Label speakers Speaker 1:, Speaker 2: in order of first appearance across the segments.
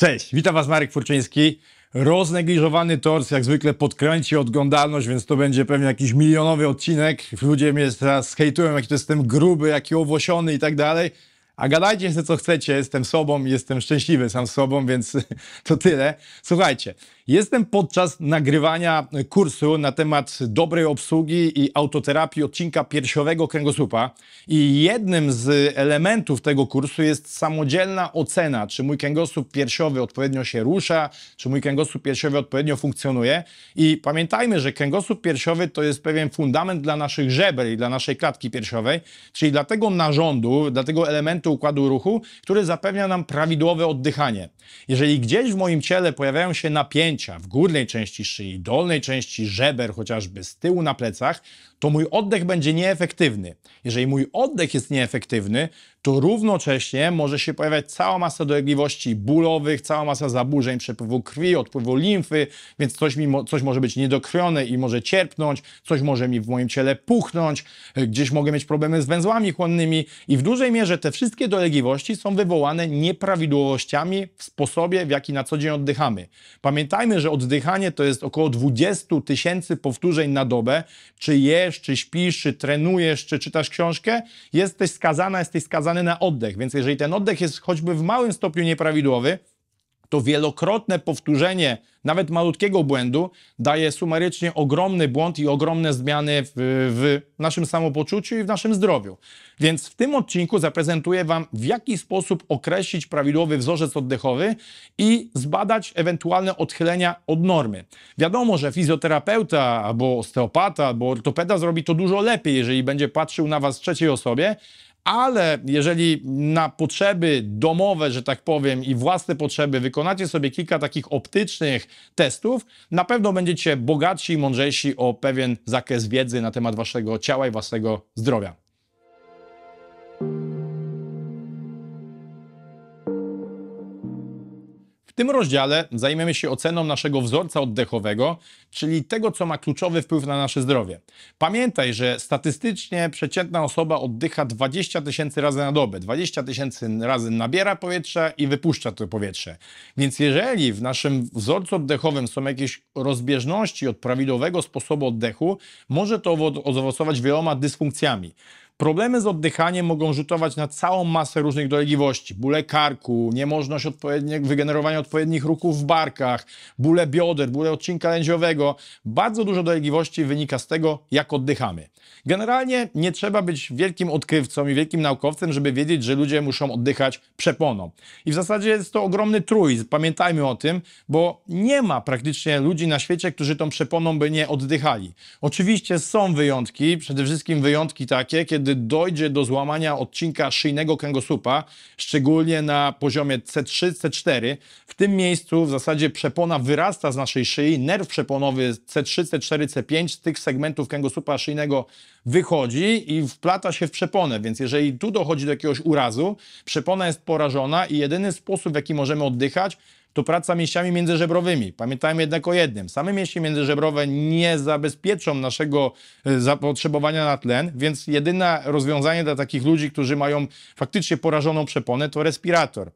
Speaker 1: Cześć, witam Was Marek Furczyński. Roznegliżowany tors jak zwykle podkręci oglądalność, więc to będzie pewnie jakiś milionowy odcinek. Ludzie mnie teraz hejtują, jaki to jestem gruby, jaki owłosiony i tak dalej. A gadajcie sobie co chcecie, jestem sobą, jestem szczęśliwy sam sobą, więc to tyle. Słuchajcie, jestem podczas nagrywania kursu na temat dobrej obsługi i autoterapii odcinka piersiowego kręgosłupa i jednym z elementów tego kursu jest samodzielna ocena, czy mój kręgosłup piersiowy odpowiednio się rusza, czy mój kręgosłup piersiowy odpowiednio funkcjonuje i pamiętajmy, że kręgosłup piersiowy to jest pewien fundament dla naszych żeber i dla naszej klatki piersiowej, czyli dla tego narządu, dla tego elementu układu ruchu, który zapewnia nam prawidłowe oddychanie. Jeżeli gdzieś w moim ciele pojawiają się napięcia w górnej części szyi, dolnej części żeber, chociażby z tyłu na plecach, to mój oddech będzie nieefektywny. Jeżeli mój oddech jest nieefektywny, to równocześnie może się pojawiać cała masa dolegliwości bólowych, cała masa zaburzeń przepływu krwi, odpływu limfy, więc coś, mi, mo coś może być niedokrwione i może cierpnąć, coś może mi w moim ciele puchnąć, y, gdzieś mogę mieć problemy z węzłami chłonnymi i w dużej mierze te wszystkie dolegliwości są wywołane nieprawidłowościami w sposobie, w jaki na co dzień oddychamy. Pamiętajmy, że oddychanie to jest około 20 tysięcy powtórzeń na dobę, czy je jesz, czy śpisz, czy trenujesz, czy czytasz książkę, jesteś skazana, jesteś skazany na oddech. Więc jeżeli ten oddech jest choćby w małym stopniu nieprawidłowy, to wielokrotne powtórzenie nawet malutkiego błędu daje sumarycznie ogromny błąd i ogromne zmiany w, w, naszym samopoczuciu i w naszym zdrowiu. Więc w tym odcinku zaprezentuję Wam, w jaki sposób określić prawidłowy wzorzec oddechowy i zbadać ewentualne odchylenia od normy. Wiadomo, że fizjoterapeuta albo osteopata albo ortopeda zrobi to dużo lepiej, jeżeli będzie patrzył na Was w trzeciej osobie, ale jeżeli na potrzeby domowe, że tak powiem, i własne potrzeby wykonacie sobie kilka takich optycznych testów, na pewno będziecie bogatsi i mądrzejsi o pewien zakres wiedzy na temat waszego ciała i własnego zdrowia. tym rozdziale zajmiemy się oceną naszego wzorca oddechowego, czyli tego, co ma kluczowy wpływ na nasze zdrowie. Pamiętaj, że statystycznie przeciętna osoba oddycha 20 tysięcy razy na dobę. 20 tysięcy razy nabiera powietrza i wypuszcza to powietrze. Więc jeżeli w naszym wzorcu oddechowym są jakieś rozbieżności od prawidłowego sposobu oddechu, może to owocować wieloma dysfunkcjami. Problemy z oddychaniem mogą rzutować na całą masę różnych dolegliwości. Bóle karku, niemożność wygenerowania odpowiednich ruchów w barkach, bóle bioder, bóle odcinka lędziowego. Bardzo dużo dolegliwości wynika z tego, jak oddychamy. Generalnie nie trzeba być wielkim odkrywcą i wielkim naukowcem, żeby wiedzieć, że ludzie muszą oddychać przeponą. I w zasadzie jest to ogromny truizm, pamiętajmy o tym, bo nie ma praktycznie ludzi na świecie, którzy tą przeponą by nie oddychali. Oczywiście są wyjątki, przede wszystkim wyjątki takie, kiedy kiedy dojdzie do złamania odcinka szyjnego kręgosłupa, szczególnie na poziomie C3, C4, w tym miejscu w zasadzie przepona wyrasta z naszej szyi, nerw przeponowy C3, C4, C5 z tych segmentów kręgosłupa szyjnego wychodzi i wplata się w przeponę, więc jeżeli tu dochodzi do jakiegoś urazu, przepona jest porażona i jedyny sposób, w jaki możemy oddychać, to praca mięśniami międzyżebrowymi. Pamiętajmy jednak o jednym. Same mięśnie międzyżebrowe nie zabezpieczą naszego e, zapotrzebowania na tlen, więc jedyne rozwiązanie dla takich ludzi, którzy mają faktycznie porażoną przeponę, to respirator.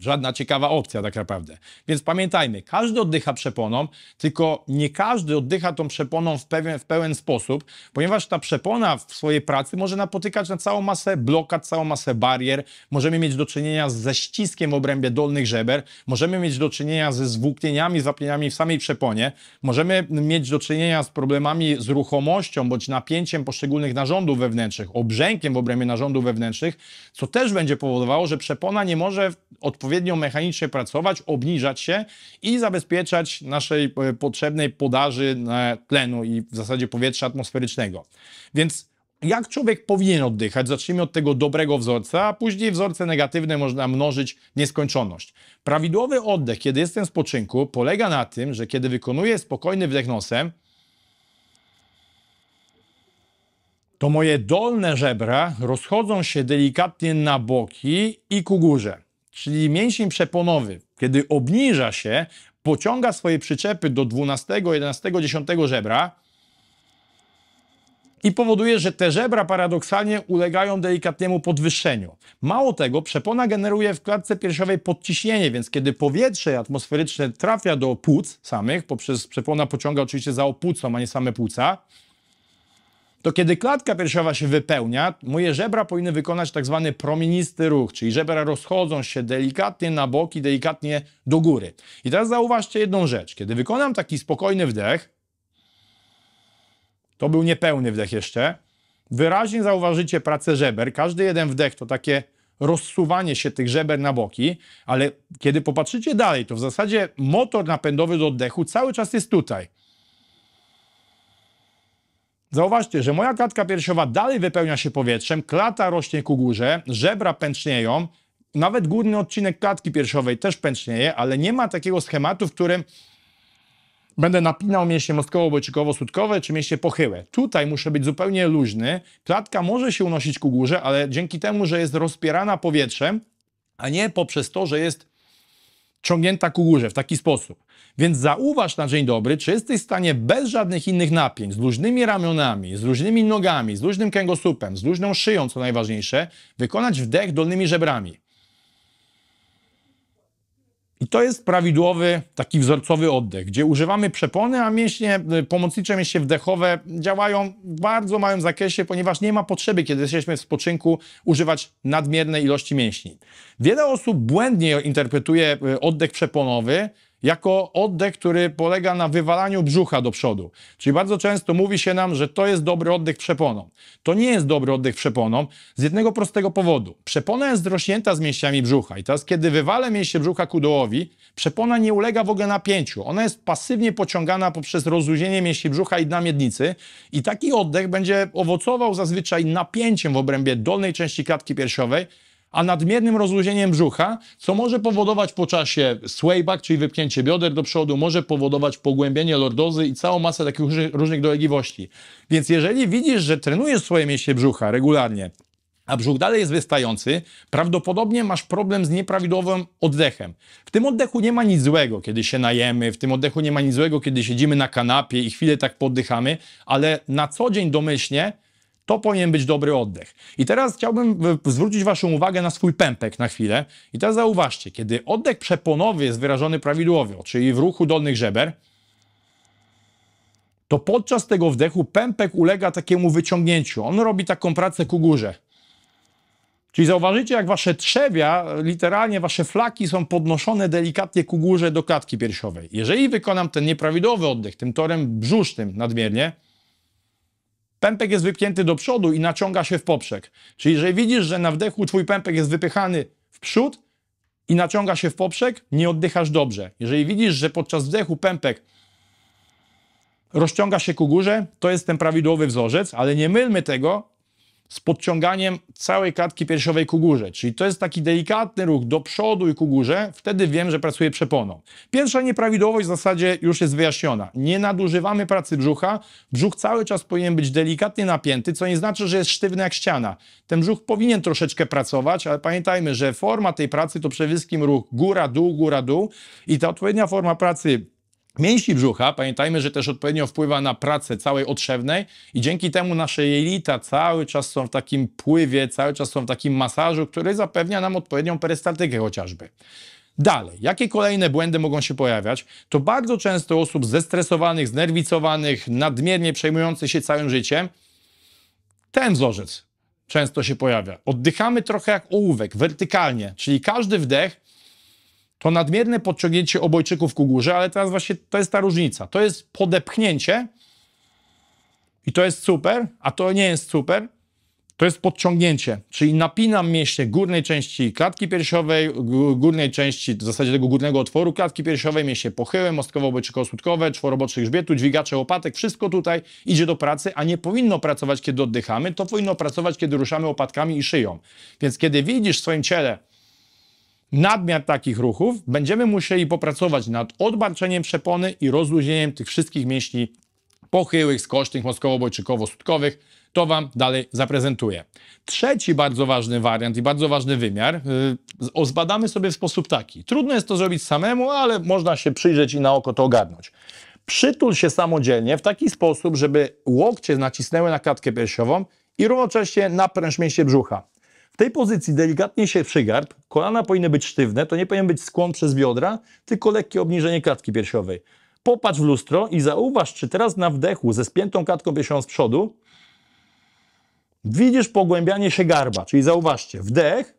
Speaker 1: Żadna ciekawa opcja tak naprawdę. Więc pamiętajmy, każdy oddycha przeponą, tylko nie każdy oddycha tą przeponą w, pewien, w pełen sposób, ponieważ ta przepona w swojej pracy może napotykać na całą masę blokad, całą masę barier. Możemy mieć do czynienia ze ściskiem w obrębie dolnych żeber, możemy mieć do czynienia ze zwłóknieniami, zapieniami w samej przeponie, możemy mieć do czynienia z problemami z ruchomością bądź napięciem poszczególnych narządów wewnętrznych, obrzękiem w obrębie narządów wewnętrznych, co też będzie powodowało, że przepona nie może odpowiadać odpowiednio mechanicznie pracować, obniżać się i zabezpieczać naszej e, potrzebnej podaży tlenu i w zasadzie powietrza atmosferycznego. Więc jak człowiek powinien oddychać? Zacznijmy od tego dobrego wzorca, a później wzorce negatywne można mnożyć nieskończoność. Prawidłowy oddech, kiedy jestem w spoczynku, polega na tym, że kiedy wykonuję spokojny wdech nosem, to moje dolne żebra rozchodzą się delikatnie na boki i ku górze czyli mięsień przeponowy, kiedy obniża się, pociąga swoje przyczepy do 12, 11, 10 żebra i powoduje, że te żebra paradoksalnie ulegają delikatnemu podwyższeniu. Mało tego, przepona generuje w klatce piersiowej podciśnienie, więc kiedy powietrze atmosferyczne trafia do płuc samych, poprzez przepona pociąga oczywiście za opłucą, a nie same płuca, to kiedy klatka piersiowa się wypełnia, moje żebra powinny wykonać tak zwany promienisty ruch, czyli żebra rozchodzą się delikatnie na boki, delikatnie do góry. I teraz zauważcie jedną rzecz. Kiedy wykonam taki spokojny wdech, to był niepełny wdech jeszcze, wyraźnie zauważycie pracę żeber. Każdy jeden wdech to takie rozsuwanie się tych żeber na boki, ale kiedy popatrzycie dalej, to w zasadzie motor napędowy do oddechu cały czas jest tutaj. Zauważcie, że moja klatka piersiowa dalej wypełnia się powietrzem, klata rośnie ku górze, żebra pęcznieją, nawet górny odcinek klatki piersiowej też pęcznieje, ale nie ma takiego schematu, w którym będę napinał mięśnie mostkowo bojczykowo sutkowe czy mięśnie pochyłe. Tutaj muszę być zupełnie luźny. Klatka może się unosić ku górze, ale dzięki temu, że jest rozpierana powietrzem, a nie poprzez to, że jest ciągnięta ku górze w taki sposób. Więc zauważ na dzień dobry, czy jesteś w stanie bez żadnych innych napięć, z luźnymi ramionami, z luźnymi nogami, z luźnym kręgosłupem, z luźną szyją, co najważniejsze, wykonać wdech dolnymi żebrami. I to jest prawidłowy, taki wzorcowy oddech, gdzie używamy przepony, a mięśnie y, pomocnicze, mięśnie wdechowe działają w bardzo małym zakresie, ponieważ nie ma potrzeby, kiedy jesteśmy w spoczynku, używać nadmiernej ilości mięśni. Wiele osób błędnie interpretuje y, oddech przeponowy jako oddech, który polega na wywalaniu brzucha do przodu. Czyli bardzo często mówi się nam, że to jest dobry oddech przeponą. To nie jest dobry oddech przeponą z jednego prostego powodu. Przepona jest zrośnięta z mięśniami brzucha i teraz, kiedy wywalę mięśnie brzucha ku dołowi, przepona nie ulega w ogóle napięciu. Ona jest pasywnie pociągana poprzez rozluźnienie mięśni brzucha i dna miednicy i taki oddech będzie owocował zazwyczaj napięciem w obrębie dolnej części klatki piersiowej, a nadmiernym rozluźnieniem brzucha, co może powodować po czasie swayback, czyli wypchnięcie bioder do przodu, może powodować pogłębienie lordozy i całą masę takich różnych dolegliwości. Więc jeżeli widzisz, że trenujesz swoje mięśnie brzucha regularnie, a brzuch dalej jest wystający, prawdopodobnie masz problem z nieprawidłowym oddechem. W tym oddechu nie ma nic złego, kiedy się najemy, w tym oddechu nie ma nic złego, kiedy siedzimy na kanapie i chwilę tak poddychamy, ale na co dzień domyślnie to powinien być dobry oddech. I teraz chciałbym e, zwrócić Waszą uwagę na swój pępek na chwilę. I teraz zauważcie, kiedy oddech przeponowy jest wyrażony prawidłowo, czyli w ruchu dolnych żeber, to podczas tego wdechu pępek ulega takiemu wyciągnięciu. On robi taką pracę ku górze. Czyli zauważycie, jak wasze trzewia, literalnie wasze flaki są podnoszone delikatnie ku górze do klatki piersiowej. Jeżeli wykonam ten nieprawidłowy oddech, tym torem brzusznym nadmiernie, Pępek jest wypchnięty do przodu i naciąga się w poprzek. Czyli jeżeli widzisz, że na wdechu twój pępek jest wypychany w przód i naciąga się w poprzek, nie oddychasz dobrze. Jeżeli widzisz, że podczas wdechu pępek rozciąga się ku górze, to jest ten prawidłowy wzorzec, ale nie mylmy tego z podciąganiem całej klatki piersiowej ku górze. Czyli to jest taki delikatny ruch do przodu i ku górze, wtedy wiem, że pracuję przeponą. Pierwsza nieprawidłowość w zasadzie już jest wyjaśniona. Nie nadużywamy pracy brzucha. Brzuch cały czas powinien być delikatnie napięty, co nie znaczy, że jest sztywny jak ściana. Ten brzuch powinien troszeczkę pracować, ale pamiętajmy, że forma tej pracy to przede wszystkim ruch góra-dół, góra-dół i ta odpowiednia forma pracy Mięśni brzucha, pamiętajmy, że też odpowiednio wpływa na pracę całej otrzewnej i dzięki temu nasze jelita cały czas są w takim pływie, cały czas są w takim masażu, który zapewnia nam odpowiednią perystaltykę chociażby. Dalej, jakie kolejne błędy mogą się pojawiać? To bardzo często osób zestresowanych, znerwicowanych, nadmiernie przejmujących się całym życiem, ten wzorzec często się pojawia. Oddychamy trochę jak ołówek, wertykalnie, czyli każdy wdech to nadmierne podciągnięcie obojczyków ku górze, ale teraz właśnie to jest ta różnica. To jest podepchnięcie i to jest super, a to nie jest super. To jest podciągnięcie, czyli napinam mięśnie górnej części klatki piersiowej, górnej części, w zasadzie tego górnego otworu klatki piersiowej, mięśnie pochyły, mostkowo obojczyko słutkowe czworobocznych grzbietu, dźwigacze łopatek, wszystko tutaj idzie do pracy, a nie powinno pracować, kiedy oddychamy, to powinno pracować, kiedy ruszamy łopatkami i szyją. Więc kiedy widzisz w swoim ciele, nadmiar takich ruchów, będziemy musieli popracować nad odbarczeniem przepony i rozluźnieniem tych wszystkich mięśni pochyłych, skośnych, mostkowo-bojczykowo-sutkowych. To Wam dalej zaprezentuję. Trzeci bardzo ważny wariant i bardzo ważny wymiar yy, zbadamy sobie w sposób taki. Trudno jest to zrobić samemu, ale można się przyjrzeć i na oko to ogarnąć. Przytul się samodzielnie w taki sposób, żeby łokcie nacisnęły na klatkę piersiową i równocześnie napręż mięśnie brzucha. W tej pozycji delikatnie się przygarb, kolana powinny być sztywne, to nie powinien być skłon przez biodra, tylko lekkie obniżenie klatki piersiowej. Popatrz w lustro i zauważ, czy teraz na wdechu ze spiętą klatką piersiową z przodu widzisz pogłębianie się garba. Czyli zauważcie, wdech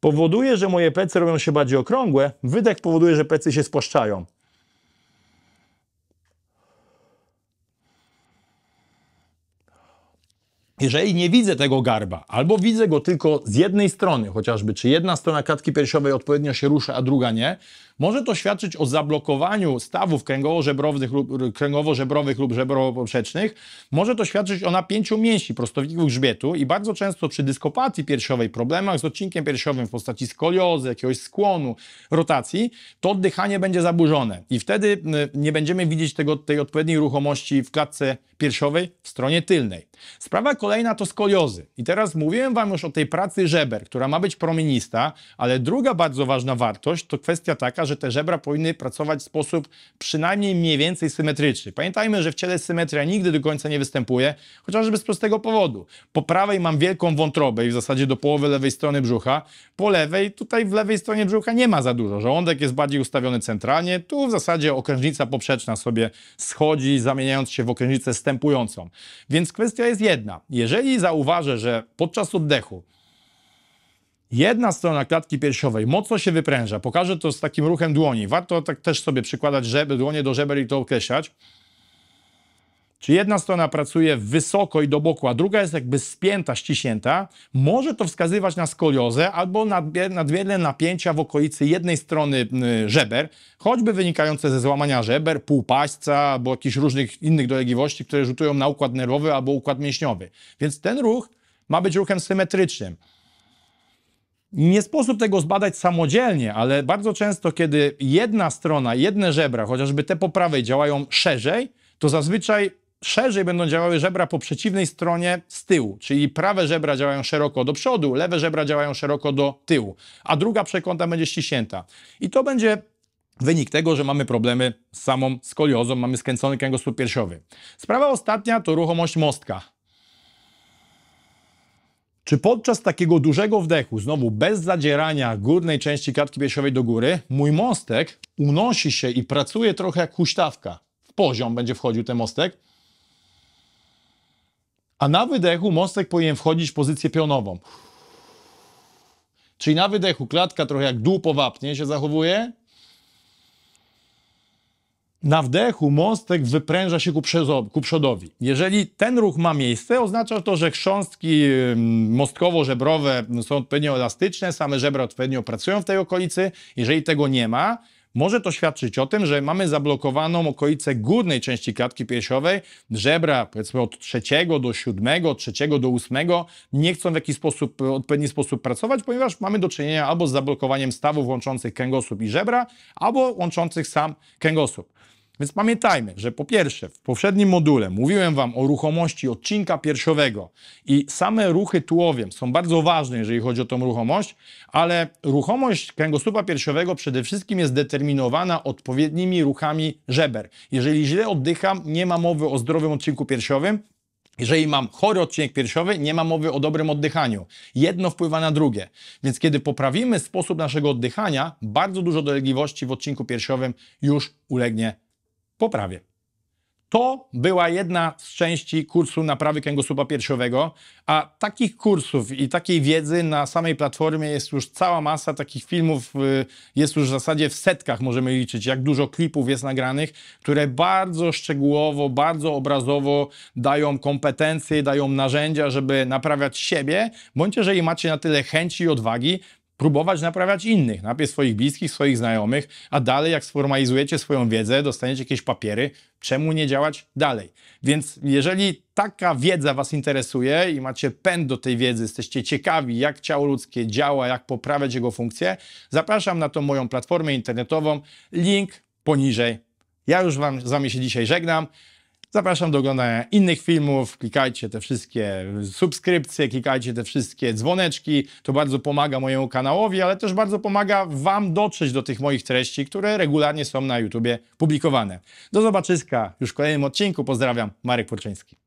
Speaker 1: powoduje, że moje plecy robią się bardziej okrągłe, wydech powoduje, że plecy się spłaszczają. Jeżeli nie widzę tego garba, albo widzę go tylko z jednej strony, chociażby, czy jedna strona klatki piersiowej odpowiednio się rusza, a druga nie, może to świadczyć o zablokowaniu stawów kręgowo-żebrowych lub, kręgowo lub żebropoprzecznych. Może to świadczyć o napięciu mięśni prostowników grzbietu i bardzo często przy dyskopatii piersiowej, problemach z odcinkiem piersiowym w postaci skoliozy, jakiegoś skłonu, rotacji, to oddychanie będzie zaburzone i wtedy nie będziemy widzieć tego, tej odpowiedniej ruchomości w klatce piersiowej w stronie tylnej. Sprawa kolejna to skoliozy. I teraz mówiłem Wam już o tej pracy żeber, która ma być promienista, ale druga bardzo ważna wartość to kwestia taka, że że te żebra powinny pracować w sposób przynajmniej mniej więcej symetryczny. Pamiętajmy, że w ciele symetria nigdy do końca nie występuje, chociażby z prostego powodu. Po prawej mam wielką wątrobę i w zasadzie do połowy lewej strony brzucha, po lewej, tutaj w lewej stronie brzucha nie ma za dużo. Żołądek jest bardziej ustawiony centralnie, tu w zasadzie okrężnica poprzeczna sobie schodzi, zamieniając się w okrężnicę stępującą. Więc kwestia jest jedna. Jeżeli zauważę, że podczas oddechu Jedna strona klatki piersiowej mocno się wypręża. Pokażę to z takim ruchem dłoni. Warto tak też sobie przykładać żeby, dłonie do żeber i to określać. Czy jedna strona pracuje wysoko i do boku, a druga jest jakby spięta, ściśnięta, może to wskazywać na skoliozę albo nadmierne napięcia w okolicy jednej strony żeber, choćby wynikające ze złamania żeber, półpaśca albo jakichś różnych innych dolegliwości, które rzutują na układ nerwowy albo układ mięśniowy. Więc ten ruch ma być ruchem symetrycznym. Nie sposób tego zbadać samodzielnie, ale bardzo często, kiedy jedna strona, jedne żebra, chociażby te po prawej, działają szerzej, to zazwyczaj szerzej będą działały żebra po przeciwnej stronie z tyłu, czyli prawe żebra działają szeroko do przodu, lewe żebra działają szeroko do tyłu, a druga przekąta będzie ściśnięta. I to będzie wynik tego, że mamy problemy z samą skoliozą, mamy skręcony kręgosłup piersiowy. Sprawa ostatnia to ruchomość mostka. Czy podczas takiego dużego wdechu, znowu bez zadzierania górnej części klatki piersiowej do góry, mój mostek unosi się i pracuje trochę jak huśtawka? W poziom będzie wchodził ten mostek. A na wydechu mostek powinien wchodzić w pozycję pionową. Czyli na wydechu klatka trochę jak dół powapnie się zachowuje, na wdechu mostek wypręża się ku, przodowi. Jeżeli ten ruch ma miejsce, oznacza to, że chrząstki mostkowo-żebrowe są odpowiednio elastyczne, same żebra odpowiednio pracują w tej okolicy. Jeżeli tego nie ma, może to świadczyć o tym, że mamy zablokowaną okolicę górnej części klatki piersiowej, żebra powiedzmy od trzeciego do siódmego, trzeciego do ósmego nie chcą w jakiś sposób, odpowiedni sposób pracować, ponieważ mamy do czynienia albo z zablokowaniem stawów łączących kręgosłup i żebra, albo łączących sam kręgosłup. Więc pamiętajmy, że po pierwsze, w poprzednim module mówiłem Wam o ruchomości odcinka piersiowego i same ruchy tułowiem są bardzo ważne, jeżeli chodzi o tą ruchomość, ale ruchomość kręgosłupa piersiowego przede wszystkim jest determinowana odpowiednimi ruchami żeber. Jeżeli źle oddycham, nie ma mowy o zdrowym odcinku piersiowym, jeżeli mam chory odcinek piersiowy, nie ma mowy o dobrym oddychaniu. Jedno wpływa na drugie. Więc kiedy poprawimy sposób naszego oddychania, bardzo dużo dolegliwości w odcinku piersiowym już ulegnie poprawię. To była jedna z części kursu naprawy kręgosłupa piersiowego, a takich kursów i takiej wiedzy na samej platformie jest już cała masa, takich filmów y, jest już w zasadzie w setkach, możemy liczyć, jak dużo klipów jest nagranych, które bardzo szczegółowo, bardzo obrazowo dają kompetencje, dają narzędzia, żeby naprawiać siebie, bądź jeżeli macie na tyle chęci i odwagi, próbować naprawiać innych. Najpierw swoich bliskich, swoich znajomych, a dalej jak sformalizujecie swoją wiedzę, dostaniecie jakieś papiery, czemu nie działać dalej? Więc jeżeli taka wiedza Was interesuje i macie pęd do tej wiedzy, jesteście ciekawi, jak ciało ludzkie działa, jak poprawiać jego funkcje, zapraszam na tą moją platformę internetową. Link poniżej. Ja już wam, z Wami się dzisiaj żegnam. Zapraszam do oglądania innych filmów, klikajcie te wszystkie subskrypcje, klikajcie te wszystkie dzwoneczki. To bardzo pomaga mojemu kanałowi, ale też bardzo pomaga Wam dotrzeć do tych moich treści, które regularnie są na YouTubie publikowane. Do zobaczyska już w kolejnym odcinku. Pozdrawiam, Marek Porczyński.